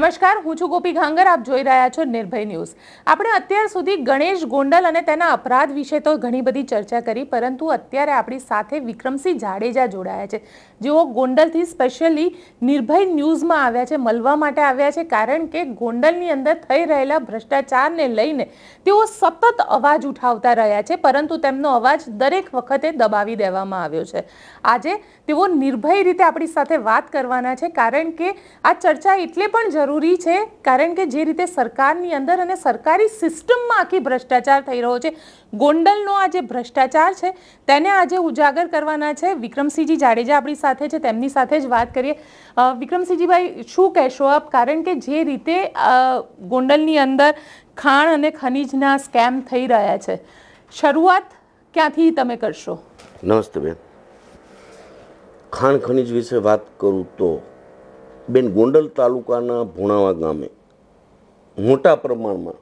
નમસ્કાર હું છું ગોપી ઘાંગર આપ જોઈ રહ્યા છો નિર્ભય ન્યૂઝ આપણે અત્યાર સુધી ગણેશ ગોંડલ અને તેના અપરાધ વિશે તો ઘણી બધી ચર્ચા કરી પરંતુ અત્યારે આપણી સાથે વિક્રમસિંહ જાડેજા જોડાયા છે જેઓ ગોંડલથી સ્પેશિયલી નિર્ભય ન્યૂઝમાં આવ્યા છે મળવા માટે આવ્યા છે કારણ કે ગોંડલની અંદર થઈ રહેલા ભ્રષ્ટાચારને લઈને તેઓ સતત અવાજ ઉઠાવતા રહ્યા છે પરંતુ તેમનો અવાજ દરેક વખતે દબાવી દેવામાં આવ્યો છે આજે તેઓ નિર્ભય રીતે આપણી સાથે વાત કરવાના છે કારણ કે આ ચર્ચા એટલે પણ જરૂરી છે કારણ કે જે રીતે સરકારની અંદર અને સરકારી સિસ્ટમમાં આખી ભ્રષ્ટાચાર થઈ રહ્યો છે ગોંડલનો આ જે ભ્રષ્ટાચાર છે તેને આજે ઉજાગર કરવાના છે વિક્રમસિંહજી જાડેજા આપણી સાથે છે તેમની સાથે જ વાત કરીએ વિક્રમસિંહજીભાઈ શું કહેશો આપ કારણ કે જે રીતે ગોંડલની અંદર ખાણ અને ખનીજના સ્કેમ થઈ રહ્યા છે શરૂઆત ક્યાંથી તમે કરશો નમસ્તે બેન ખાણ ખનીજ વિશે વાત કરું તો બેન ગોંડલ તાલુકાના ભુણાવા ગામે મોટા પ્રમાણમાં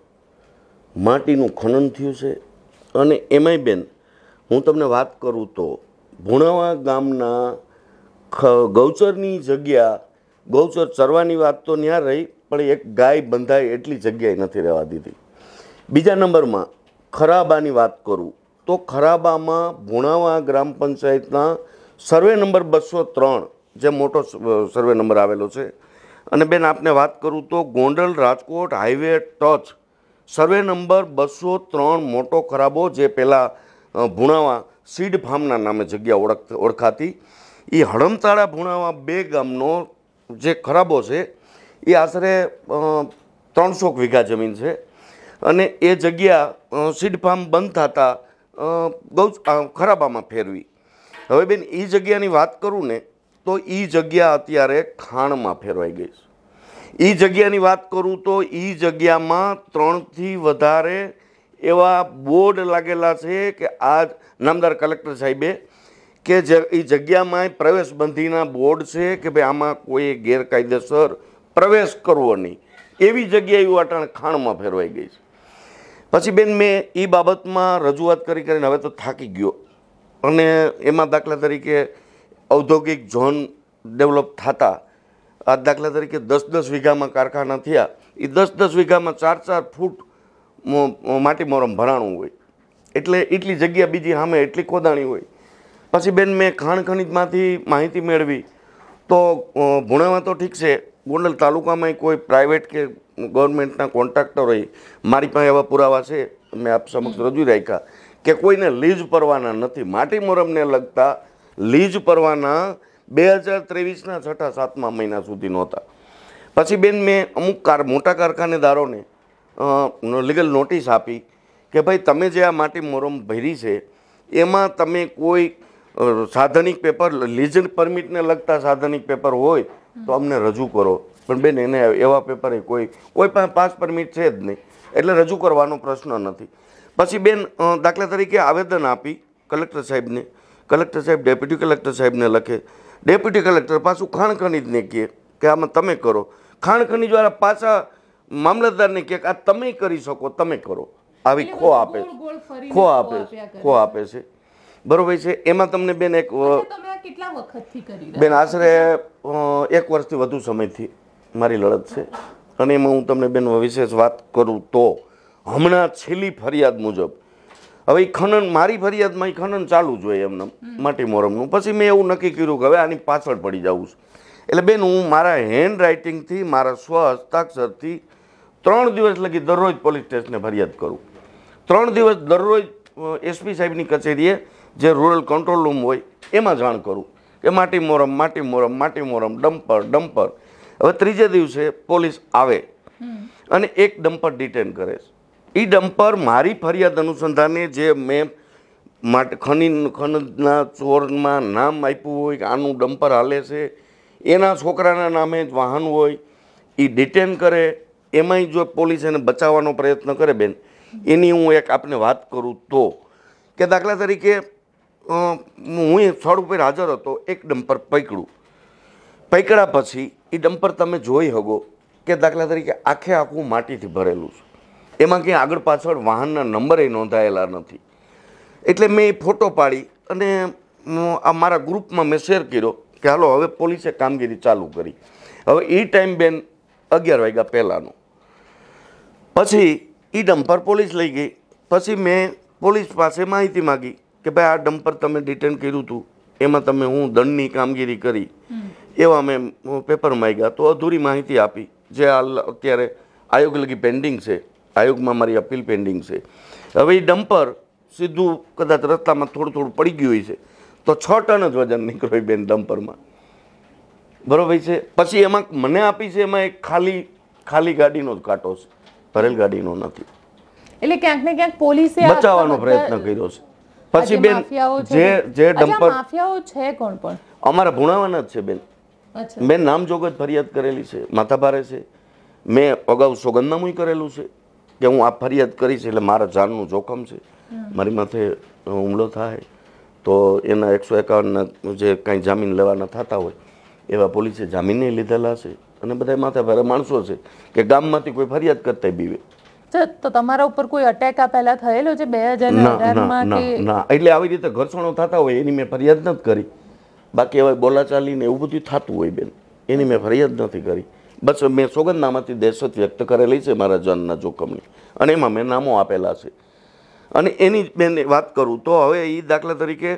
માટીનું ખનન થયું છે અને એમાંય બેન હું તમને વાત કરું તો ભુણાવા ગામના ગૌચરની જગ્યા ગૌચર ચરવાની વાત તો ન્યા રહી પણ એક ગાય બંધાય એટલી જગ્યાએ નથી રહેવા દીધી બીજા નંબરમાં ખરાબાની વાત કરું તો ખરાબામાં ભુણાવા ગ્રામ પંચાયતના સર્વે નંબર બસો ત્રણ જે મોટો સર્વે નંબર આવેલો છે અને બેન આપને વાત કરું તો Gondal Rajkot highway touch survey number બસો ત્રણ મોટો ખરાબો જે પહેલાં ભૂણાવા સીડ ફાર્મના નામે જગ્યા ઓળખ ઓળખાતી એ હળમતાળા ભૂણાવા બે ગામનો જે ખરાબો છે એ આશરે ત્રણસો વીઘા જમીન છે અને એ જગ્યા સીડ ફાર્મ બંધ થતાં ગૌ ખરાબામાં ફેરવી હવે બેન એ જગ્યાની વાત કરું ને તો એ જગ્યા અત્યારે ખાણમાં ફેરવાઈ ગઈ છે એ જગ્યાની વાત કરું તો એ જગ્યામાં ત્રણથી વધારે એવા બોર્ડ લાગેલા છે કે આ નામદાર કલેક્ટર સાહેબે કે જે એ જગ્યામાં પ્રવેશબંધીના બોર્ડ છે કે ભાઈ આમાં કોઈ ગેરકાયદેસર પ્રવેશ કરવો નહીં એવી જગ્યાએ વાટાણ ખાણમાં ફેરવાઈ ગઈ છે પછી બેન મેં એ બાબતમાં રજૂઆત કરી કરીને હવે તો થાકી ગયો અને એમાં દાખલા તરીકે ઔદ્યોગિક ઝોન ડેવલપ થતા આ દાખલા તરીકે દસ દસ વીઘામાં કારખાના થયા એ દસ દસ વીઘામાં ચાર ચાર ફૂટ માટી મોરમ ભરાણું હોય એટલે એટલી જગ્યા બીજી સામે એટલી કોદાણી હોય પછી બેન મેં ખાણ ખનિજમાંથી માહિતી મેળવી તો ભૂણામાં તો ઠીક છે ગોંડલ તાલુકામાં કોઈ પ્રાઇવેટ કે ગવર્મેન્ટના કોન્ટ્રાક્ટર હોય મારી પાસે એવા પુરાવા છે મેં આપ સમક્ષ રજૂ રાખ્યા કે કોઈને લીઝ પરવાના નથી માટી મોરમને લગતા લીજ પરવાના બે હજાર ત્રેવીસના છઠ્ઠા સાતમા મહિના સુધી નહોતા પછી બેન મેં અમુક કાર મોટા કારખાનેદારોને લીગલ નોટિસ આપી કે ભાઈ તમે જે આ માટી મોરમ ભરી છે એમાં તમે કોઈ સાધનિક પેપર લીઝન પરમિટને લગતા સાધનિક પેપર હોય તો અમને રજૂ કરો પણ બેન એને એવા પેપર કોઈ કોઈ પણ પાસ પરમિટ છે જ નહીં એટલે રજૂ કરવાનો પ્રશ્ન નથી પછી બેન દાખલા તરીકે આવેદન આપી કલેક્ટર સાહેબને કલેક્ટર સાહેબ ડેપ્યુટી કલેક્ટર સાહેબને લખે ડેપ્યુટી કલેક્ટર પાછું ખાણ કહે કે આમાં તમે કરો ખાણ ખનીજવાળા પાછા મામલતદારને કહે કે આ તમે કરી શકો તમે કરો આવી ખો આપે ખો આપે ખો આપે છે બરોબર છે એમાં તમને બેન એક બેન આશરે એક વર્ષથી વધુ સમયથી મારી લડત છે અને એમાં હું તમને બેન વિશેષ વાત કરું તો હમણાં છેલ્લી ફરિયાદ મુજબ હવે એ ખનન મારી ફરિયાદમાં એ ખનન ચાલુ જ હોય એમને માટી મોરમનું પછી મેં એવું નક્કી કર્યું કે હવે આની પાછળ પડી જાઉં છું એટલે બેન હું મારા હેન્ડ રાઇટિંગથી મારા સ્વ હસ્તાક્ષરથી ત્રણ દિવસ લગી દરરોજ પોલીસ સ્ટેશને ફરિયાદ કરું ત્રણ દિવસ દરરોજ એસપી સાહેબની કચેરીએ જે રૂરલ કંટ્રોલ રૂમ હોય એમાં જાણ કરું કે માટી મોરમ માટી મોરમ માટી મોરમ ડમ્પર ડમ્પર હવે ત્રીજે દિવસે પોલીસ આવે અને એક ડમ્પર ડિટેન કરે છે એ ડમ્પર મારી ફરિયાદ અનુસંધાને જે મેં માટે ખનીન ખનના ચોરમાં નામ આપ્યું હોય કે આનું ડમ્પર હાલે છે એના છોકરાના નામે જ વાહન હોય એ ડિટેન કરે એમાંય જો પોલીસ એને બચાવવાનો પ્રયત્ન કરે બેન એની હું એક આપને વાત કરું તો કે દાખલા તરીકે હું એ સ્થળ ઉપર હાજર હતો એક ડમ્પર પકડ્યું પકડ્યા પછી એ ડમ્પર તમે જોઈ શકો કે દાખલા તરીકે આખે આખું માટીથી ભરેલું છે એમાં ક્યાંય આગળ પાછળ વાહનના નંબરે નોંધાયેલા નથી એટલે મેં એ ફોટો પાડી અને આ મારા ગ્રુપમાં મેં શેર કર્યો કે હાલો હવે પોલીસે કામગીરી ચાલુ કરી હવે એ ટાઈમ બેન અગિયાર વાગ્યા પહેલાંનો પછી એ ડમ્પર પોલીસ લઈ ગઈ પછી મેં પોલીસ પાસે માહિતી માગી કે ભાઈ આ ડમ્પર તમે ડિટેન કર્યું હતું એમાં તમે હું દંડની કામગીરી કરી એવા મેં પેપર માગ્યા તો અધૂરી માહિતી આપી જે હાલ અત્યારે આયોગ લગી પેન્ડિંગ છે આયોગમાં મારી અપીલ પેન્ડિંગ છે હવે એ ડમ્પર સીધું કદાચ રસ્તામાં થોડું થોડું પડી ગયું હોય છે તો છ ટન જ વજન નીકળ્યો બેન ડમ્પરમાં બરોબર છે પછી એમાં મને આપી છે એમાં એક ખાલી ખાલી ગાડીનો જ કાંટો છે ભરેલ ગાડીનો નથી એટલે ક્યાંક ને ક્યાંક પોલીસે બચાવવાનો પ્રયત્ન કર્યો છે પછી બેન જે જે ડમ્પર માફિયાઓ છે કોણ પણ અમારા ભુણાવાના જ છે બેન મેં નામ જોગત ફરિયાદ કરેલી છે માથાભારે છે મેં અગાઉ સોગંદનામું કરેલું છે કે હું આ ફરિયાદ કરીશ એટલે મારા જાનનું જોખમ છે મારી માથે હુમલો થાય તો એના એકસો એકાવનના જે કાંઈ જામીન લેવાના થતા હોય એવા પોલીસે જામીનને લીધેલા છે અને બધા માથે ભારે માણસો છે કે ગામમાંથી કોઈ ફરિયાદ કરતા બીવે તો તમારા ઉપર કોઈ અટેક આ પહેલા થયેલો છે બે હજાર ના એટલે આવી રીતે ઘર્ષણો થતા હોય એની મેં ફરિયાદ નથી કરી બાકી હવે બોલાચાલી ને એવું બધું થતું હોય બેન એની મેં ફરિયાદ નથી કરી બસ મેં સોગંદનામાથી દહેશત વ્યક્ત કરેલી છે મારા જાનના જોખમની અને એમાં મેં નામો આપેલા છે અને એની મેં વાત કરું તો હવે એ દાખલા તરીકે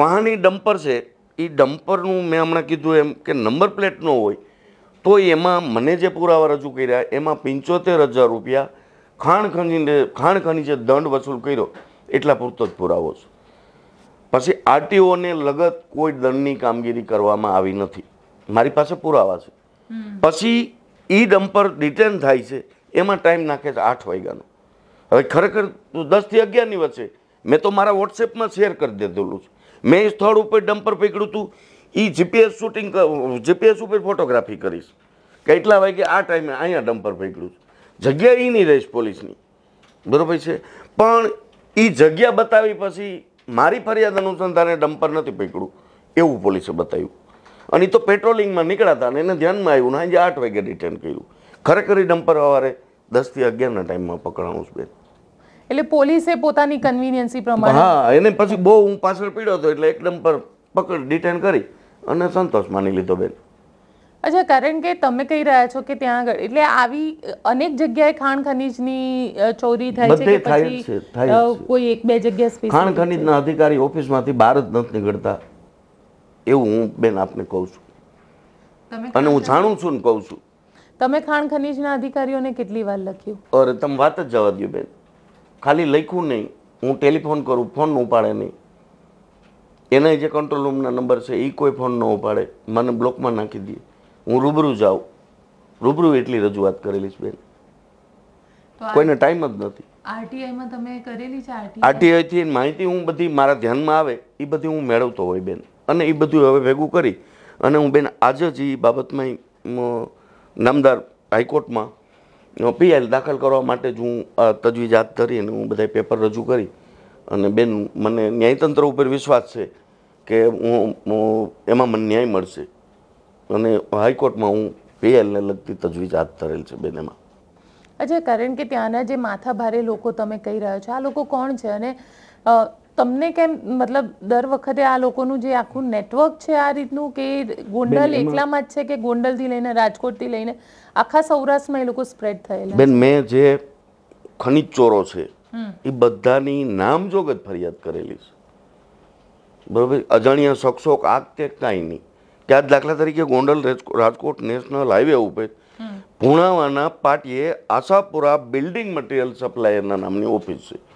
વાહની ડમ્પર છે એ ડમ્પરનું મેં હમણાં કીધું એમ કે નંબર પ્લેટ ન હોય તો એમાં મને જે પુરાવા રજૂ કર્યા એમાં પંચોતેર હજાર રૂપિયા ખાણ ખનીને ખાણ ખનીજે દંડ વસૂલ કર્યો એટલા પૂરતો જ પુરાવો છે પછી આરટીઓને લગત કોઈ દંડની કામગીરી કરવામાં આવી નથી મારી પાસે પુરાવા છે પછી એ ડમ્પર ડિટેન થાય છે એમાં ટાઈમ નાખે છે આઠ વાગ્યાનો હવે ખરેખર દસથી અગિયારની વચ્ચે મેં તો મારા વોટ્સએપમાં શેર કરી દીધેલું છે મેં એ સ્થળ ઉપર ડમ્પર પકડ્યું હતું એ જીપીએસ શૂટિંગ જીપીએસ ઉપર ફોટોગ્રાફી કરીશ કેટલા વાગે આ ટાઈમે અહીંયા ડમ્પર પકડ્યું છે જગ્યા એ નહીં રહીશ પોલીસની બરાબર છે પણ એ જગ્યા બતાવી પછી મારી ફરિયાદ અનુસંધાને ડમ્પર નથી પકડ્યું એવું પોલીસે બતાવ્યું અને તો પેટ્રોલિંગમાં નીકળ્યા હતા અને એને ધ્યાનમાં આવ્યું ને આજે આઠ વાગે રિટર્ન કર્યું ખરેખર ડમ્પર સવારે દસથી અગિયારના ટાઈમમાં પકડાણું છે એટલે પોલીસે પોતાની કન્વિનિયન્સી પ્રમાણે હા એને પછી બહુ હું પાછળ પીડ્યો હતો એટલે એકદમ પર પકડ ડિટેન કરી અને સંતોષ માની લીધો બેન અચ્છા કારણ કે તમે કહી રહ્યા છો કે ત્યાં આગળ એટલે આવી અનેક જગ્યાએ ખાણ ખનીજની ચોરી થાય છે કે પછી કોઈ એક બે જગ્યાએ ખાણ ખનીજના અધિકારી ઓફિસમાંથી બહાર જ નથી નીકળતા એવું હું બેન આપને કહું છું અને હું જાણું છું ને કહું છું તમે ખાણ ખનીજના અધિકારીઓને કેટલી વાર લખ્યું અરે તમે વાત જ જવા દો બેન ખાલી લખ્યું નહીં હું ટેલિફોન કરું ફોન ઉપાડે નહીં એના જે કંટ્રોલ રૂમના નંબર છે એ કોઈ ફોન ન ઉપાડે મને બ્લોકમાં નાખી દે હું રૂબરૂ જાઉં રૂબરૂ એટલી રજૂઆત કરેલી છે બેન કોઈને ટાઈમ જ નથી આરટીઆઈમાં તમે કરેલી છે આરટીઆઈથી માહિતી હું બધી મારા ધ્યાનમાં આવે એ બધી હું મેળવતો હોય બેન અને એ બધું હવે ભેગું કરી અને હું બેન આજે જ એ બાબતમાં નામદાર હાઈકોર્ટમાં પીએલ દાખલ કરવા માટે જ હું તજવીજ હાથ ધરી અને હું બધા પેપર રજૂ કરી અને બેન મને ન્યાયતંત્ર ઉપર વિશ્વાસ છે કે હું એમાં મને ન્યાય મળશે અને હાઈકોર્ટમાં હું પીએલને લગતી તજવીજ હાથ ધરેલ છે બેન એમાં અચ્છા કારણ કે ત્યાંના જે માથા ભારે લોકો તમે કહી રહ્યા છો આ લોકો કોણ છે અને તમને કેમ મતલબ દર વખતે આ લોકોનું જે આખું નેટવર્ક છે આ રીતનું કે ગોંડલ એકલામાં જ છે કે ગોંડલથી લઈને રાજકોટથી લઈને આખા સૌરાષ્ટ્રમાં એ લોકો સ્પ્રેડ થયેલા બેન મેં જે ખનિજ ચોરો છે એ બધાની નામ જોગ જ ફરિયાદ કરેલી છે બરોબર અજાણ્યા શખ્સોક આગ કે કાંઈ નહીં કે આ દાખલા તરીકે ગોંડલ રાજકોટ નેશનલ હાઈવે ઉપર પુણાવાના પાટીએ આશાપુરા બિલ્ડિંગ મટીરિયલ સપ્લાયરના નામની ઓફિસ છે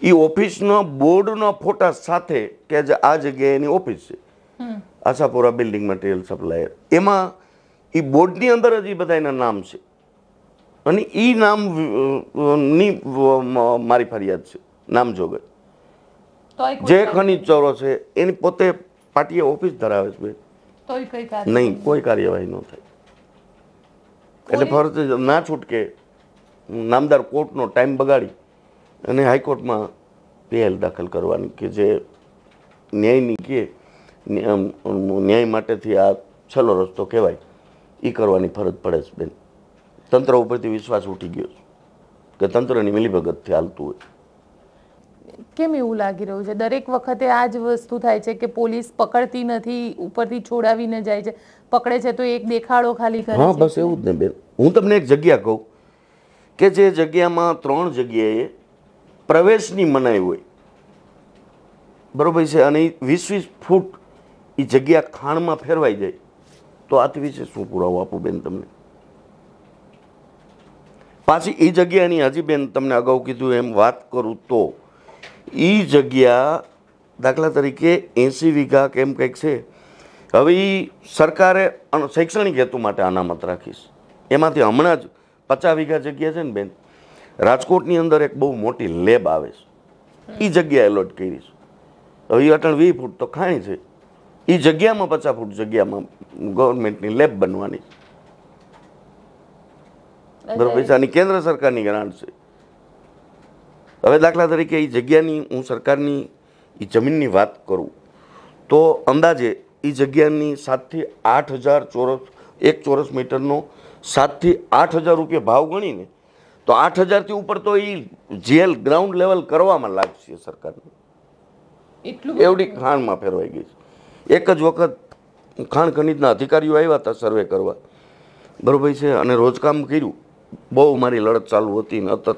એ ઓફિસનો બોર્ડનો ફોટા સાથે કે જે આ જગ્યાએ એની ઓફિસ છે આશાપુરા બિલ્ડિંગ મટીરિયલ સપ્લાયર એમાં એ બોર્ડની અંદર જ એ બધા એના નામ છે અને એ નામ ની મારી ફરિયાદ છે નામ જોગર જે ખનીજ ચોરો છે એની પોતે પાટીએ ઓફિસ ધરાવે છે નહીં કોઈ કાર્યવાહી ન થાય એટલે ફરજ ના છૂટકે નામદાર કોર્ટનો ટાઈમ બગાડી અને હાઈકોર્ટમાં પહેલ દાખલ કરવાની કે જે ન્યાયની કે ન્યાય માટેથી આ છેલ્લો રસ્તો કહેવાય એ કરવાની ફરજ પડે છે બેન તંત્ર ઉપરથી વિશ્વાસ ઉઠી ગયો છે કે તંત્રની મિલીભગતથી હાલતું હોય કેમ એવું લાગી રહ્યું છે દરેક વખતે આ જ વસ્તુ થાય છે કે પોલીસ પકડતી નથી ઉપરથી છોડાવીને જાય છે પકડે છે તો એક દેખાડો ખાલી કરે હા બસ એવું જ ને બેન હું તમને એક જગ્યા કહું કે જે જગ્યામાં ત્રણ જગ્યાએ પ્રવેશની મનાઈ હોય બરાબર છે અને વીસ વીસ ફૂટ એ જગ્યા ખાણમાં ફેરવાઈ જાય તો આથી વિશે શું પુરાવો આપું બેન તમને પાછી એ જગ્યાની હજી બેન તમને અગાઉ કીધું એમ વાત કરું તો એ જગ્યા દાખલા તરીકે એંસી વીઘા કેમ કંઈક છે હવે એ સરકારે શૈક્ષણિક હેતુ માટે અનામત રાખીશ એમાંથી હમણાં જ પચાસ વીઘા જગ્યા છે ને બેન રાજકોટની અંદર એક બહુ મોટી લેબ આવે છે એ જગ્યા એલોટ કરી છે હવે એ અટણ વીસ ફૂટ તો ખાણી છે એ જગ્યામાં પચાસ ફૂટ જગ્યામાં ગવર્મેન્ટની લેબ બનવાની બરોબર છે આની કેન્દ્ર સરકારની ગ્રાન્ટ છે હવે દાખલા તરીકે એ જગ્યાની હું સરકારની એ જમીનની વાત કરું તો અંદાજે એ જગ્યાની સાતથી આઠ હજાર ચોરસ એક ચોરસ મીટરનો સાતથી આઠ હજાર રૂપિયા ભાવ ગણીને તો આઠ હજારથી ઉપર તો એ જેલ ગ્રાઉન્ડ લેવલ કરવામાં લાગશે સરકારને એટલું એવડી ખાણમાં ફેરવાઈ ગઈ છે એક જ વખત ખાણ ખનીજના અધિકારીઓ આવ્યા હતા સર્વે કરવા બરાબર છે અને રોજકામ કર્યું બહુ મારી લડત ચાલુ હતી ને અતત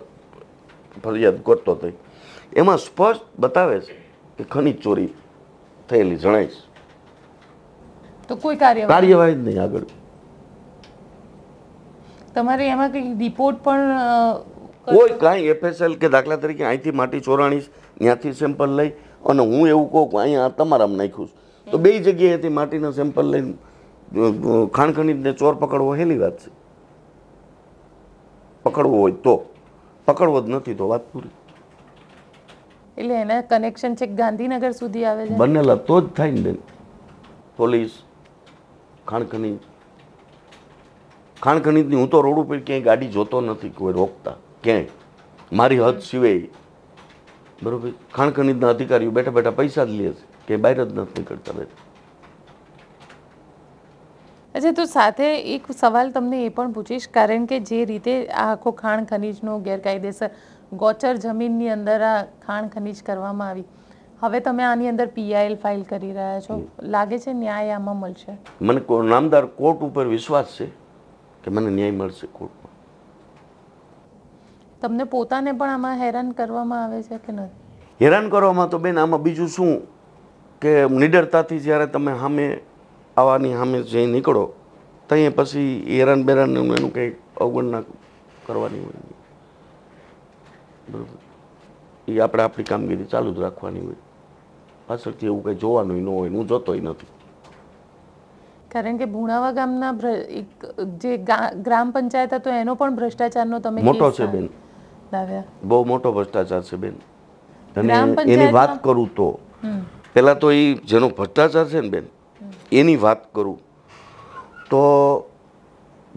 ફરિયાદ કરતો થઈ એમાં સ્પષ્ટ બતાવે છે કે ખનીજ ચોરી થયેલી જણાય છે તો કોઈ કાર્યવાહી કાર્યવાહી જ નહીં આગળ તમારે એમાં કંઈ રિપોર્ટ પણ કોઈ કાંઈ એફએસએલ કે દાખલા તરીકે અહીંથી માટી ચોરાણી ત્યાંથી સેમ્પલ લઈ અને હું એવું કહું કે અહીંયા તમારામાં નાખ્યું તો બે જગ્યાએથી માટીનો સેમ્પલ લઈને ખાણ ચોર પકડવો હેલી વાત છે પકડવો હોય તો પકડવો જ નથી તો વાત પૂરી એટલે એના કનેક્શન છે ગાંધીનગર સુધી આવે છે બનેલા તો જ થાય ને બેન પોલીસ ખાણ ખાણ ખનીજની હું તો રોડ ઉપર ક્યાંય ગાડી જોતો નથી કોઈ રોકતા ક્યાંય મારી હદ સિવાય બરોબર ખાણ ખનીજના અધિકારીઓ બેઠા બેઠા પૈસા જ લે છે કે બહાર જ નથી નીકળતા બેઠા અચ્છા તો સાથે એક સવાલ તમને એ પણ પૂછીશ કારણ કે જે રીતે આ આખો ખાણ ખનીજનો ગેરકાયદેસર ગોચર જમીનની અંદર આ ખાણ ખનીજ કરવામાં આવી હવે તમે આની અંદર પીઆઈએલ ફાઇલ કરી રહ્યા છો લાગે છે ન્યાય આમાં મળશે મને નામદાર કોર્ટ ઉપર વિશ્વાસ છે કે મને ન્યાય મળશે કોર્ટમાં તમને પોતાને પણ આમાં હેરાન કરવામાં આવે છે કે નથી હેરાન કરવામાં તો બેન આમાં બીજું શું કે નિડરતાથી જ્યારે તમે સામે આવવાની સામે જે નીકળો ત્યાં પછી હેરાન બેરાન એનું કંઈ અવગણના કરવાની હોય બરાબર એ આપણે આપણી કામગીરી ચાલુ જ રાખવાની હોય પાછળથી એવું કંઈ જોવાનું ન હોય હું જોતોય નથી કારણ કે ભુણાવા ગામના જે ગ્રામ પંચાયત હતો એનો પણ ભ્રષ્ટાચારનો તમે મોટો છે બેન બહુ મોટો ભ્રષ્ટાચાર છે બેન અને એની વાત કરું તો પહેલા તો એ જેનો ભ્રષ્ટાચાર છે ને બેન એની વાત કરું તો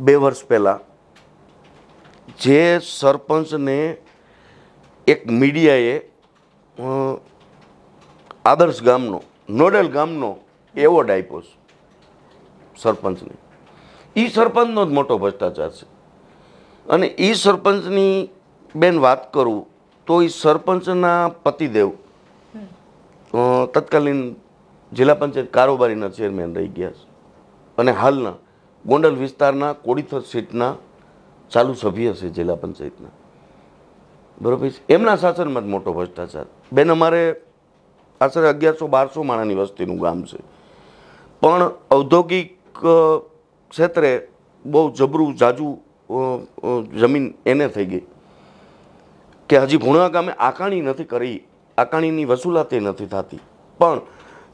બે વર્ષ પહેલાં જે સરપંચને એક મીડિયાએ આદર્શ ગામનો નોડેલ ગામનો એવોર્ડ આપ્યો છે સરપંચની એ સરપંચનો જ મોટો ભ્રષ્ટાચાર છે અને એ સરપંચની બેન વાત કરું તો એ સરપંચના પતિદેવ તત્કાલીન જિલ્લા પંચાયત કારોબારીના ચેરમેન રહી ગયા છે અને હાલના ગોંડલ વિસ્તારના કોડીથર સીટના ચાલુ સભ્ય છે જિલ્લા પંચાયતના બરોબર છે એમના શાસનમાં જ મોટો ભ્રષ્ટાચાર બેન અમારે આશરે અગિયારસો બારસો માણાની વસ્તીનું ગામ છે પણ ઔદ્યોગિક ક્ષેત્રે બહુ જબરું જાજુ જમીન એને થઈ ગઈ કે હજી ભૂણા ગામે આકાણી નથી કરી આકાણીની વસૂલાત નથી થતી પણ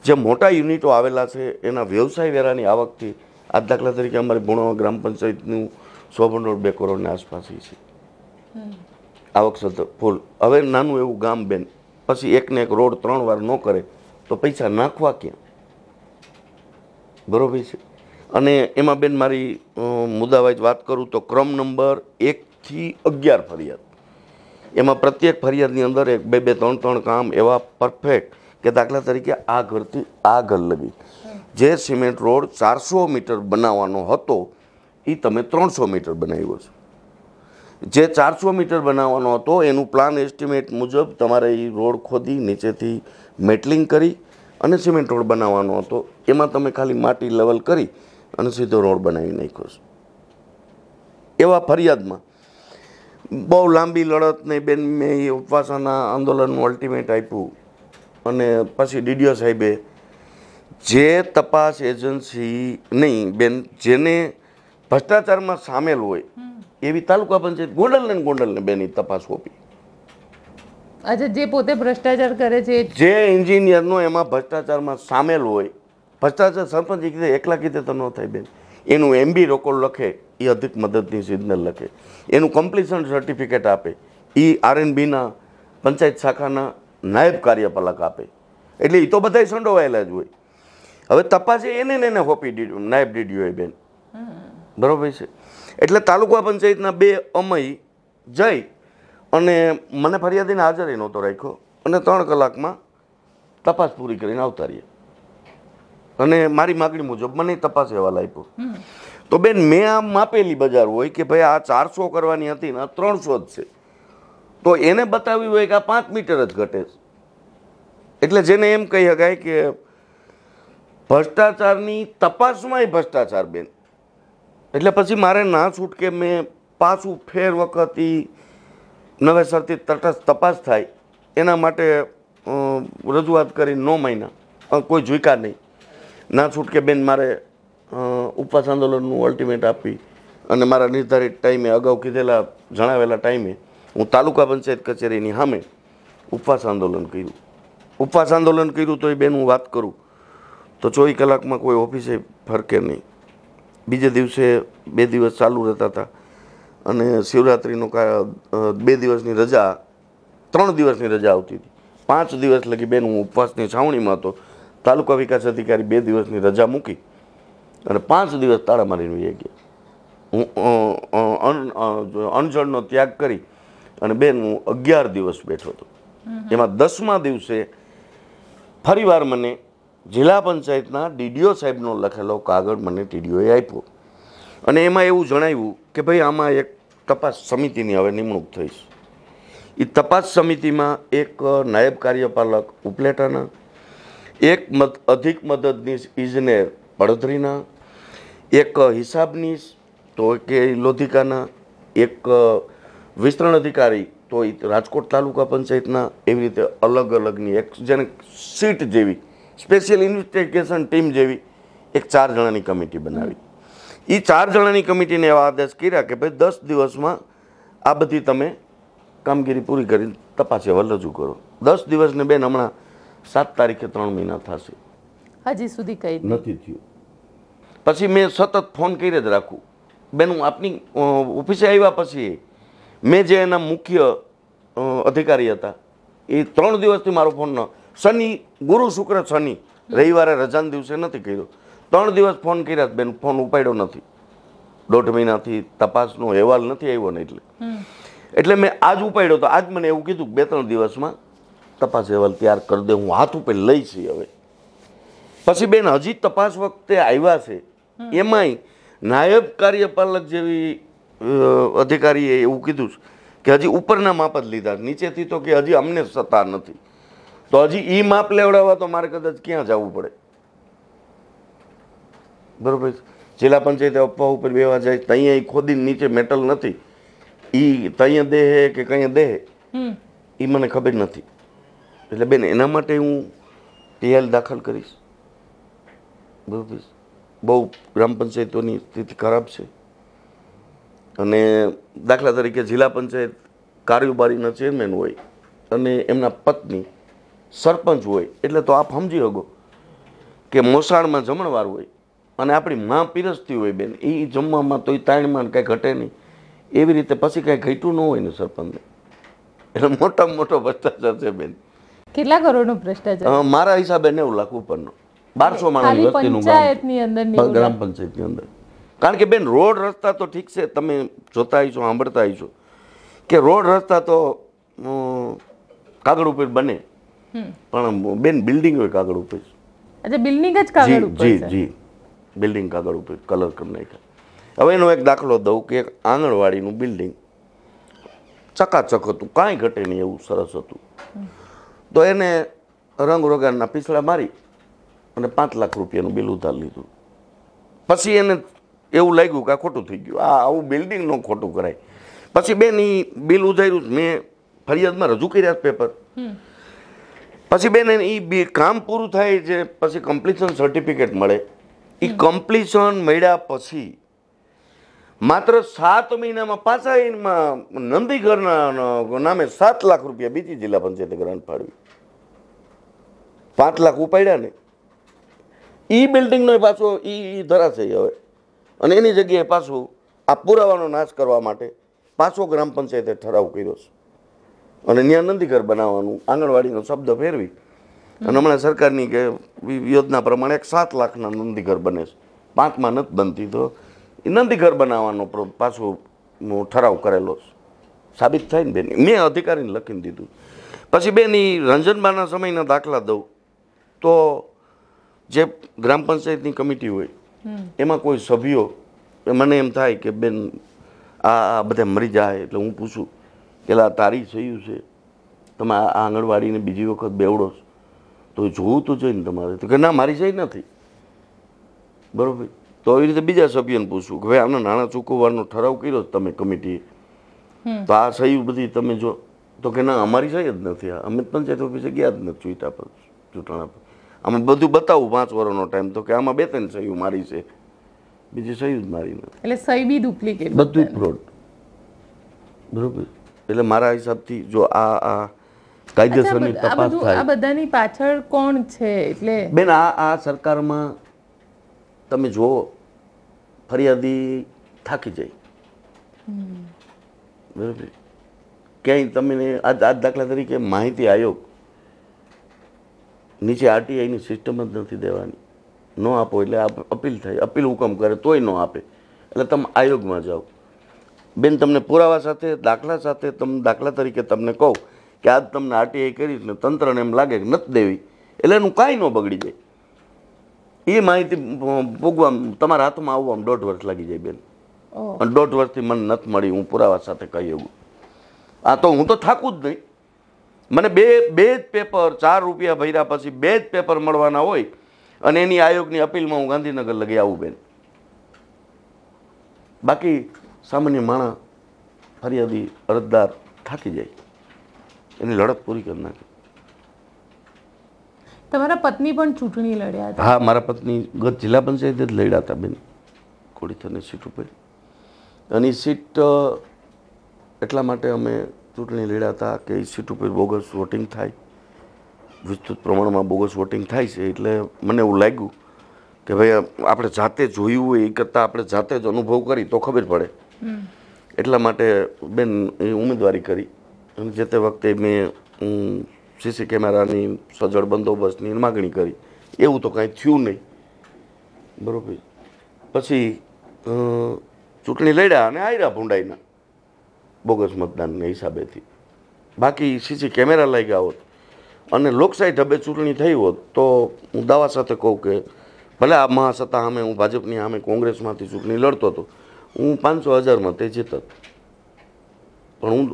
જે મોટા યુનિટો આવેલા છે એના વ્યવસાય વેરાની આવકથી આ દાખલા તરીકે અમારી ભૂણાવા ગ્રામ પંચાયતનું સો ભંડોળ બે કરોડની આસપાસ છે આવક સતત ફૂલ હવે નાનું એવું ગામ બેન પછી એકને એક રોડ ત્રણ વાર ન કરે તો પૈસા નાખવા ક્યાં બરોબર છે અને એમાં બેન મારી મુદ્દાવાઇઝ વાત કરું તો ક્રમ નંબર એકથી અગિયાર ફરિયાદ એમાં પ્રત્યેક ફરિયાદની અંદર એક બે બે ત્રણ ત્રણ કામ એવા પરફેક્ટ કે દાખલા તરીકે આ ઘરથી આ ઘર લગી જે સિમેન્ટ રોડ ચારસો મીટર બનાવવાનો હતો એ તમે ત્રણસો મીટર બનાવ્યો છે જે ચારસો મીટર બનાવવાનો હતો એનું પ્લાન એસ્ટિમેટ મુજબ તમારે એ રોડ ખોદી નીચેથી મેટલિંગ કરી અને સિમેન્ટ રોડ બનાવવાનો હતો એમાં તમે ખાલી માટી લેવલ કરી અને સીધો રોડ બનાવી નાખ્યો છે એવા ફરિયાદમાં બહુ લાંબી લડત ને બેન મેં એ ઉપવાસાના આંદોલનનું અલ્ટિમેટ આપ્યું અને પછી ડીડીઓ સાહેબે જે તપાસ એજન્સી નહીં બેન જેને ભ્રષ્ટાચારમાં સામેલ હોય એવી તાલુકા પંચાયત ગોંડલને ગોંડલને ગોંડલ બેની તપાસ સોંપી અચ્છા જે પોતે ભ્રષ્ટાચાર કરે છે જે એન્જિનિયરનો એમાં ભ્રષ્ટાચારમાં સામેલ હોય ભ્રષ્ટાચાર સરપંચ કીધે એકલા કીધે તો ન થાય બેન એનું એમ બી લોકો લખે એ અધિક મદદની સિગ્નલ લખે એનું કમ્પ્લીશન સર્ટિફિકેટ આપે એ આરએનબીના પંચાયત શાખાના નાયબ કાર્યપાલક આપે એટલે એ તો બધા સંડોવાયેલા જ હોય હવે તપાસે એને ને એને હોપી ડીડ્યું નાયબ ડીડ્યું હોય બેન બરાબર છે એટલે તાલુકા પંચાયતના બે અમય જઈ અને મને ફરિયાદીને હાજરી નહોતો રાખ્યો અને ત્રણ કલાકમાં તપાસ પૂરી કરીને આવતા રહીએ અને મારી માગણી મુજબ મને તપાસ અહેવાલ આપ્યો તો બેન મેં આમ માપેલી બજાર હોય કે ભાઈ આ ચારસો કરવાની હતી ને આ ત્રણસો જ છે તો એને બતાવ્યું હોય કે આ પાંચ મીટર જ ઘટે છે એટલે જેને એમ કહી શકાય કે ભ્રષ્ટાચારની તપાસમાંય ભ્રષ્ટાચાર બેન એટલે પછી મારે ના છૂટકે મેં પાછું ફેર વખતથી નવેસરથી તટસ્થ તપાસ થાય એના માટે રજૂઆત કરી નો મહિના કોઈ જોઈકા નહીં ના છૂટકે બેન મારે ઉપવાસ આંદોલનનું અલ્ટિમેટ આપી અને મારા નિર્ધારિત ટાઈમે અગાઉ કીધેલા જણાવેલા ટાઈમે હું તાલુકા પંચાયત કચેરીની સામે ઉપવાસ આંદોલન કર્યું ઉપવાસ આંદોલન કર્યું તો એ બેન હું વાત કરું તો ચોવીસ કલાકમાં કોઈ ઓફિસે ફરકે નહીં બીજે દિવસે બે દિવસ ચાલુ રહેતા હતા અને શિવરાત્રિનો બે દિવસની રજા ત્રણ દિવસની રજા આવતી હતી પાંચ દિવસ લગી બેન હું ઉપવાસની છાવણીમાં હતો તાલુકા વિકાસ અધિકારી બે દિવસની રજા મૂકી અને પાંચ દિવસ તાળા મારીને વહી ગયા હું અણજણનો ત્યાગ કરી અને બેન હું અગિયાર દિવસ બેઠો હતો એમાં દસમા દિવસે ફરીવાર મને જિલ્લા પંચાયતના ડીડીઓ સાહેબનો લખેલો કાગળ મને ટીડીઓએ આપ્યો અને એમાં એવું જણાવ્યું કે ભાઈ આમાં એક તપાસ સમિતિની હવે નિમણૂક થઈશ એ તપાસ સમિતિમાં એક નાયબ કાર્યપાલક ઉપલેટાના એક મત અધિક મદદનીશ ઇજનેર પડધરીના એક હિસાબનીશ તો કે લોધિકાના એક વિસ્તરણ અધિકારી તો એ રાજકોટ તાલુકા પંચાયતના એવી રીતે અલગ અલગની એક જેને સીટ જેવી સ્પેશિયલ ઇન્વેસ્ટિગેશન ટીમ જેવી એક ચાર જણાની કમિટી બનાવી એ ચાર જણાની કમિટીને એવા આદેશ કર્યા કે ભાઈ દસ દિવસમાં આ બધી તમે કામગીરી પૂરી કરીને તપાસ હવે રજૂ કરો દસ દિવસને બેન હમણાં સાત તારીખે ત્રણ મહિના થશે હજી સુધી કઈ નથી થયું પછી મેં સતત ફોન કરી જ રાખું બેન હું આપની ઓફિસે આવ્યા પછી મેં જે એના મુખ્ય અધિકારી હતા એ ત્રણ દિવસથી મારો ફોન ન શનિ ગુરુ શુક્ર શનિ રવિવારે રજાના દિવસે નથી કર્યો ત્રણ દિવસ ફોન કર્યા બેન ફોન ઉપાડ્યો નથી દોઢ મહિનાથી તપાસનો અહેવાલ નથી આવ્યો ને એટલે એટલે મેં આજ ઉપાડ્યો તો આજ મને એવું કીધું બે ત્રણ દિવસમાં તપાસ અહેવાલ તૈયાર કરી દે હું હાથ ઉપર લઈ છે હવે પછી બેન હજી તપાસ વખતે આવ્યા છે એમાંય નાયબ કાર્યપાલક જેવી અધિકારીએ એવું કીધું છે કે હજી ઉપરના માપ જ લીધા નીચેથી તો કે હજી અમને સત્તા નથી તો હજી એ માપ લેવડાવવા તો મારે કદાચ ક્યાં જવું પડે બરોબર જિલ્લા પંચાયત અફવા ઉપર બેવા જાય ત્યાં ખોદી નીચે મેટલ નથી એ ત્યાં દેહે કે કઈ દેહે એ મને ખબર નથી એટલે બેન એના માટે હું પીએલ દાખલ કરીશ બરાબર બહુ ગ્રામ પંચાયતોની સ્થિતિ ખરાબ છે અને દાખલા તરીકે જિલ્લા પંચાયત કાર્યબારીના ચેરમેન હોય અને એમના પત્ની સરપંચ હોય એટલે તો આપ સમજી શકો કે મોસાણમાં જમણવાર હોય અને આપણી માં પીરસતી હોય બેન એ જમવામાં તો એ તાણમાં કાંઈ ઘટે નહીં એવી રીતે પછી કાંઈ ઘટ્યું ન હોય ને સરપંચને એટલે મોટામાં મોટો ભ્રષ્ટાચાર છે બેન કેટલા કરોડનું ભ્રષ્ટાચાર મારા હિસાબે નેવું લાખ ઉપરનો બારસો માણસ વસ્તીનું અંદર ગ્રામ પંચાયતની અંદર કારણ કે બેન રોડ રસ્તા તો ઠીક છે તમે જોતા છો સાંભળતા છો કે રોડ રસ્તા તો કાગળ ઉપર બને પણ બેન બિલ્ડિંગ હોય કાગળ ઉપર અચ્છા બિલ્ડિંગ જ કાગળ ઉપર જી જી બિલ્ડિંગ કાગળ ઉપર કલર કરી નાખ્યા હવે એનો એક દાખલો દઉં કે આંગણવાડીનું બિલ્ડિંગ ચકાચક હતું કાંઈ ઘટે નહીં એવું સરસ હતું તો એને રંગ રોગાનના પીછળા મારી અને પાંચ લાખ રૂપિયાનું બિલ ઉધાર લીધું પછી એને એવું લાગ્યું કે આ ખોટું થઈ ગયું આ આવું બિલ્ડિંગ ન ખોટું કરાય પછી બેન એ બિલ ઉધાર્યું મેં ફરિયાદમાં રજૂ કર્યા પેપર પછી બેન એને એ બે કામ પૂરું થાય છે પછી કમ્પ્લીશન સર્ટિફિકેટ મળે એ કમ્પ્લીશન મળ્યા પછી માત્ર સાત મહિનામાં પાછા એમાં નંદીઘરના નામે સાત લાખ રૂપિયા બીજી જિલ્લા પંચાયતે ગ્રાન્ટ ફાળવી પાંચ લાખ ઉપાડ્યા ને એ બિલ્ડિંગનો પાછો એ ધરાશય હવે અને એની જગ્યાએ પાછું આ પુરાવાનો નાશ કરવા માટે પાછો ગ્રામ પંચાયતે ઠરાવ કર્યો છે અને ત્યાં નંદીઘર બનાવવાનું આંગણવાડીનો શબ્દ ફેરવી અને હમણાં સરકારની કે યોજના પ્રમાણે એક સાત લાખના નંદીઘર બને છે પાંચમાં નથી બનતી તો એ નંદીઘર બનાવવાનો પાછું હું ઠરાવ કરેલો સાબિત થાય ને બેન મેં અધિકારીને લખીને દીધું પછી બેન એ રંજનબાના સમયના દાખલા દઉં તો જે ગ્રામ પંચાયતની કમિટી હોય એમાં કોઈ સભ્યો મને એમ થાય કે બેન આ આ બધા મરી જાય એટલે હું પૂછું પેલા તારી થયું છે તમે આ આંગણવાડીને બીજી વખત બેવડો તો જોવું તો જોઈને તમારે તો કે ના મારી જઈ નથી બરોબર તો આવી રીતે બીજા સભ્યને પૂછવું કે ભાઈ આમને નાણાં ચૂકવવાનો ઠરાવ કર્યો તમે કમિટીએ તો આ સહી બધી તમે જો તો કે ના અમારી સહી જ નથી આ અમે પંચાયત ઓફિસે ગયા જ નથી ચૂંટા પર ચૂંટણા પર આમાં બધું બતાવું પાંચ વર્ષનો ટાઈમ તો કે આમાં બે ત્રણ સહીઓ મારી છે બીજી સહી જ મારી નથી એટલે સહી બી ડુપ્લિકેટ બધું ફ્રોડ બરોબર એટલે મારા હિસાબથી જો આ આ કાયદેસરની તપાસ થાય આ બધાની પાછળ કોણ છે એટલે બેન આ આ સરકારમાં તમે જુઓ ફરિયાદી થાકી જાય બરાબર ક્યાંય તમે આ આ દાખલા તરીકે માહિતી આયોગ નીચે આરટીઆઈની સિસ્ટમ જ નથી દેવાની ન આપો એટલે અપીલ થાય અપીલ હુકમ કરે તોય ન આપે એટલે તમે આયોગમાં જાઓ બેન તમને પુરાવા સાથે દાખલા સાથે તમે દાખલા તરીકે તમને કહું કે આજ તમને આરટીઆઈ કરીશ ને તંત્રને એમ લાગે કે નથી દેવી એટલે એનું કાંઈ ન બગડી જાય એ માહિતી ભોગવા તમારા હાથમાં આમ દોઢ વર્ષ લાગી જાય બેન અને દોઢ વર્ષથી મને નથી મળી હું પુરાવા સાથે કહી આવું આ તો હું તો થાકું જ નહીં મને બે બે જ પેપર ચાર રૂપિયા ભર્યા પછી બે જ પેપર મળવાના હોય અને એની આયોગની અપીલમાં હું ગાંધીનગર લગી આવું બેન બાકી સામાન્ય માણસ ફરિયાદી અરજદાર થાકી જાય એની લડત પૂરી કરી નાખે તમારા પત્ની પણ ચૂંટણી લડ્યા હતા હા મારા પત્ની ગત જિલ્લા પંચાયતે જ લડ્યા હતા બેન કોડીથરની સીટ ઉપર અને સીટ એટલા માટે અમે ચૂંટણી લડ્યા હતા કે એ સીટ ઉપર બોગસ વોટિંગ થાય વિસ્તૃત પ્રમાણમાં બોગસ વોટિંગ થાય છે એટલે મને એવું લાગ્યું કે ભાઈ આપણે જાતે જોયું હોય એ કરતાં આપણે જાતે જ અનુભવ કરી તો ખબર પડે એટલા માટે બેન એ ઉમેદવારી કરી અને જે તે વખતે મેં સીસી કેમેરાની સજળ બંદોબસ્તની માગણી કરી એવું તો કાંઈ થયું નહીં બરોબર પછી ચૂંટણી લડ્યા અને આયરા ભૂંડાઈના બોગસ મતદાનને હિસાબેથી બાકી સીસી કેમેરા લઈ ગયા હોત અને લોકશાહી ઢબે ચૂંટણી થઈ હોત તો હું દાવા સાથે કહું કે ભલે આ મહાસત્તા સામે હું ભાજપની સામે કોંગ્રેસમાંથી ચૂંટણી લડતો હતો હું પાંચસો હજારમાં તે જીતત પણ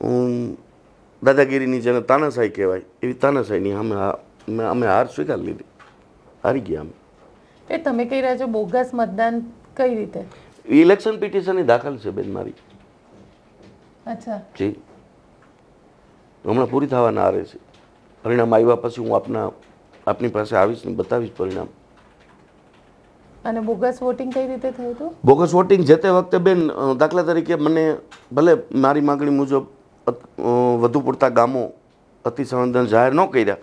હું દાદાગીરીની જેને તાનાશાહી કહેવાય એવી તાનાશાહીની અમે અમે હાર સ્વીકાર લીધી હારી ગયા અમે એ તમે કહી રહ્યા છો બોગસ મતદાન કઈ રીતે ઇલેક્શન પિટિશન દાખલ છે બેન મારી અચ્છા જી હમણાં પૂરી થવાના આરે છે પરિણામ આવ્યા પછી હું આપના આપની પાસે આવીશ ને બતાવીશ પરિણામ અને બોગસ વોટિંગ કઈ રીતે થયું હતું બોગસ વોટિંગ જે તે વખતે બેન દાખલા તરીકે મને ભલે મારી માગણી મુજબ વધુ પૂરતા ગામો અતિસંવેદન જાહેર ન કર્યા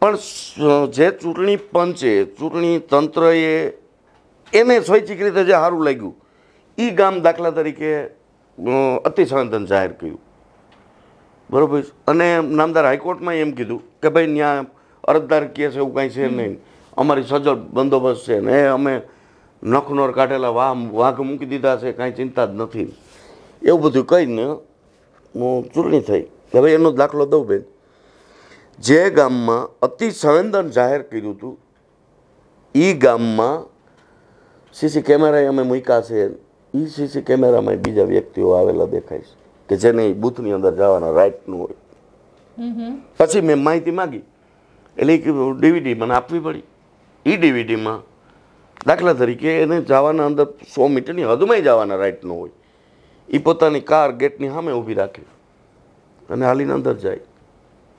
પણ જે ચૂંટણી પંચે ચૂંટણી તંત્રએ એને સ્વૈચ્છિક રીતે જે સારું લાગ્યું એ ગામ દાખલા તરીકે અતિસંવેદન જાહેર કર્યું બરાબર અને નામદાર હાઈકોર્ટમાં એમ કીધું કે ભાઈ ત્યાં અરજદાર કે છે એવું કાંઈ છે નહીં અમારી સજળ બંદોબસ્ત છે ને અમે નખનોર કાઢેલા વાહ વાઘ મૂકી દીધા છે કાંઈ ચિંતા જ નથી એવું બધું કહીને ચૂંટણી થઈ હવે એનો દાખલો દઉં બેન જે ગામમાં અતિ સંવેદન જાહેર કર્યું હતું એ ગામમાં સીસી કેમેરા અમે મૂક્યા છે એ સીસી કેમેરામાં બીજા વ્યક્તિઓ આવેલા દેખાય છે કે જેને બૂથની અંદર જવાના રાઇટનું હોય પછી મેં માહિતી માગી એટલે ડીવીડી મને આપવી પડી એ ડીવીડીમાં દાખલા તરીકે એને જવાના અંદર સો મીટરની હદમાં જવાના રાઇટનું હોય એ પોતાની કાર ગેટની સામે ઊભી રાખી અને હાલીને અંદર જાય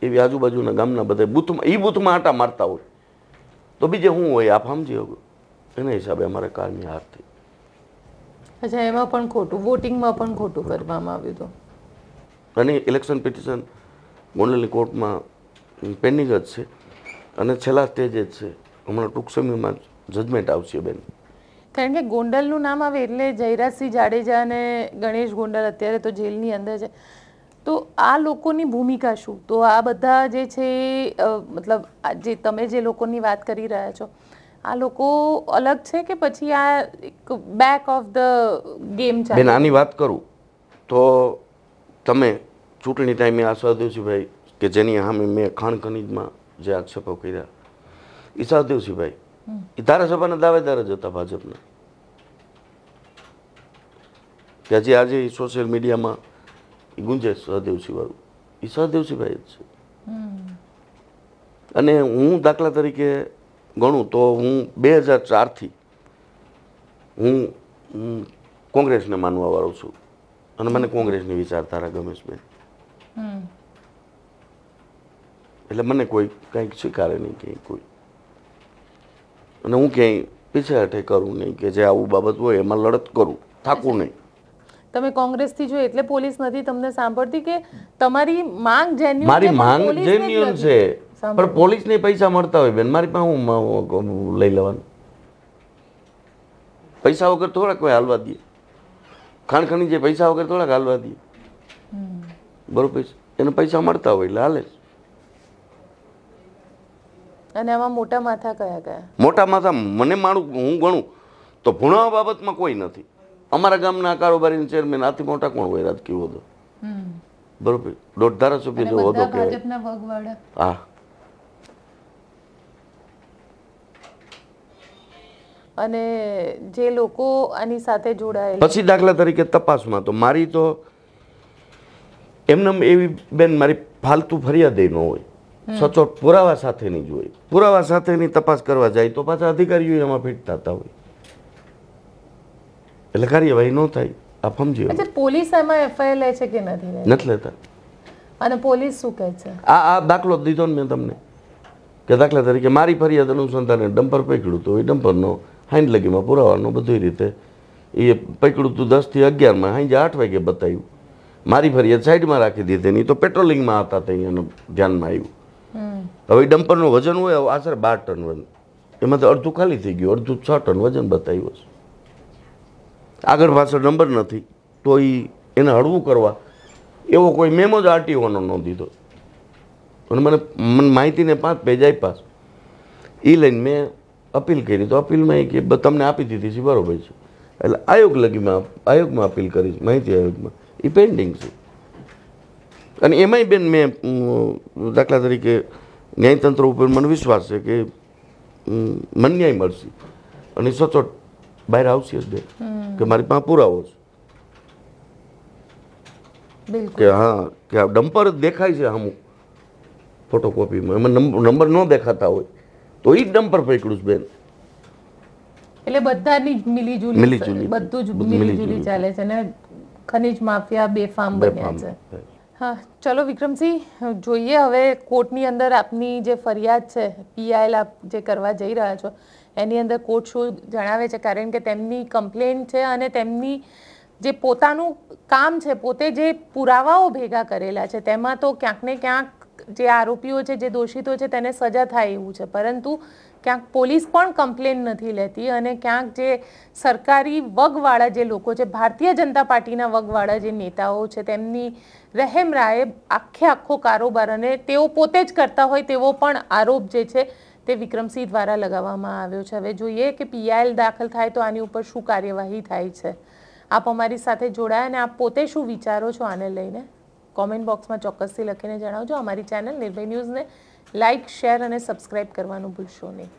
એવી આજુબાજુના ગામના બધા બૂથમાં એ બૂથમાં આટા મારતા હોય તો બીજે હું હોય આપ સમજી શકો એના હિસાબે અમારે કારની હાર થઈ અચ્છા એમાં પણ ખોટું વોટિંગમાં પણ ખોટું કરવામાં આવ્યું હતું અને ઇલેક્શન પિટિશન ગોંડલની કોર્ટમાં પેન્ડિંગ જ છે અને છેલ્લા સ્ટેજે જ છે હમણાં ટૂંક સમયમાં જજમેન્ટ આવશે બેન કારણ કે ગોંડલનું નામ આવે એટલે જયરાજસિંહ જાડેજા અને ગણેશ ગોંડલ અત્યારે તો જેલની અંદર છે તો આ લોકોની ભૂમિકા શું તો આ બધા જે છે મતલબ જે તમે જે લોકોની વાત કરી રહ્યા છો આ લોકો અલગ છે કે પછી આ એક બેક ઓફ ધ ગેમ છે બેન આની વાત કરું તો તમે ચૂંટણી ટાઈમે આશાદેવજીભાઈ કે જેની સામે મેં ખાણ ખનીજમાં જે આક્ષેપો કર્યા ઈશાદેવજીભાઈ એ ધારાસભાના દાવેદાર જ હતા ભાજપના કે હજી આજે સોશિયલ મીડિયામાં એ ગુંજે વાળું એ સહદેવસિંહભાઈ જ છે અને હું દાખલા તરીકે ગણું તો હું બે હજાર ચારથી હું કોંગ્રેસને માનવા વાળો છું અને મને કોંગ્રેસની વિચારધારા ગમે છે એટલે મને કોઈ કંઈક સ્વીકારે નહીં કે કોઈ અને હું ક્યાંય પીછેહઠે કરું નહીં કે જે આવું બાબત હોય એમાં લડત કરું થાકું નહીં તમે કોંગ્રેસ થી જો એટલે પોલીસ નથી તમને સાંભળતી કે તમારી માંગ જેન્યુન મારી માંગ જેન્યુન છે પણ ને પૈસા મળતા હોય બેન મારી પાસે હું લઈ લેવાનું પૈસા વગર થોડાક હોય હાલવા દઈએ ખાણખણી જે પૈસા વગર થોડાક હાલવા દઈએ બરોબર એને પૈસા મળતા હોય એટલે હાલે અને આમાં મોટા માથા કયા કયા મોટા માથા મને માણું હું ગણું તો ભૂણાવા બાબતમાં કોઈ નથી અમારા ગામના કારોબારી ચેરમેન આથી મોટા કોણ હોય રાજકીય હોદ્દો બરોબર દોઢ ધારાસભ્ય જો હોદ્દો કહેવાય હા અને જે લોકો આની સાથે જોડાયેલા પછી દાખલા તરીકે તપાસમાં તો મારી તો એમને એવી બેન મારી ફાલતુ ફરિયાદ ન હોય સચોટ પુરાવા સાથેની જોઈએ પુરાવા સાથેની તપાસ કરવા જાય તો પાછા અધિકારીઓ એમાં ફિટ થતા હોય એટલે કાર્યવાહી ન થાય આ સમજી પોલીસ એમાં એફઆઈઆર લે છે કે નથી નથી લેતા અને પોલીસ શું કહે છે આ આ દાખલો દીધો ને મેં તમને કે દાખલા તરીકે મારી ફરિયાદ અનુસંધાને ડમ્પર પકડ્યું હતું એ ડમ્પરનો હાઈન લગીમાં પુરાવાનો બધી રીતે એ પકડ્યું હતું દસથી અગિયારમાં હાઈજે આઠ વાગે બતાવ્યું મારી ફરિયાદ સાઈડમાં રાખી દીધી નહીં તો પેટ્રોલિંગમાં હતા તે ધ્યાનમાં આવ્યું હવે ડમ્પરનું વજન હોય આશરે બાર ટન વજન એમાં તો અડધું ખાલી થઈ ગયું અડધું છ ટન વજન બતાવ્યું છે આગળ પાછળ નંબર નથી તો એ એને હળવું કરવા એવો કોઈ મેમો જ આરટીઓનો નો દીધો અને મને મને માહિતીને પાંચ પેજ આપ્યા એ લઈને મેં અપીલ કરી તો અપીલમાં એ કે તમને આપી દીધી છે બરાબર છે એટલે આયોગ લગીમાં આયોગમાં અપીલ કરી માહિતી આયોગમાં એ પેન્ડિંગ છે અને એમાંય બેન મેં દાખલા તરીકે ન્યાયતંત્ર ઉપર મને વિશ્વાસ છે કે મન ન્યાય મળશે અને સચોટ બહાર આવશે જ બે કે મારી પાસે પુરાવો છે કે હા કે આ ડમ્પર દેખાય છે અમુક ફોટોકોપીમાં એમાં નંબર ન દેખાતા હોય તો એ જ ડમ્પર પકડ્યું છું બેન એટલે બધાની મિલીજુલી મિલીજુલી બધું જ મિલીજુલી ચાલે છે અને ખનીજ માફિયા બેફામ બને છે હા ચલો વિક્રમસિંહ જોઈએ હવે કોર્ટની અંદર આપની જે ફરિયાદ છે પીઆઈએલ આપ જે કરવા જઈ રહ્યા છો એની અંદર કોર્ટ શું જણાવે છે કારણ કે તેમની કમ્પ્લેન છે અને તેમની જે પોતાનું કામ છે પોતે જે પુરાવાઓ ભેગા કરેલા છે તેમાં તો ક્યાંક ને ક્યાંક જે આરોપીઓ છે જે દોષિતો છે તેને સજા થાય એવું છે પરંતુ ક્યાંક પોલીસ પણ કમ્પ્લેન નથી લેતી અને ક્યાંક જે સરકારી વગવાળા જે લોકો છે ભારતીય જનતા પાર્ટીના વગવાળા જે નેતાઓ છે તેમની રહેમરાએ આખે આખો કારોબાર અને તેઓ પોતે જ કરતા હોય તેવો પણ આરોપ જે છે તે વિક્રમસિંહ દ્વારા લગાવવામાં આવ્યો છે હવે જોઈએ કે પીઆઈએલ દાખલ થાય તો આની ઉપર શું કાર્યવાહી થાય છે આપ અમારી સાથે જોડાયા અને આપ પોતે શું વિચારો છો આને લઈને કોમેન્ટ બોક્સમાં ચોક્કસથી લખીને જણાવજો અમારી ચેનલ નિર્ભય ન્યૂઝને લાઇક શેર અને સબસ્ક્રાઈબ કરવાનું ભૂલશો નહીં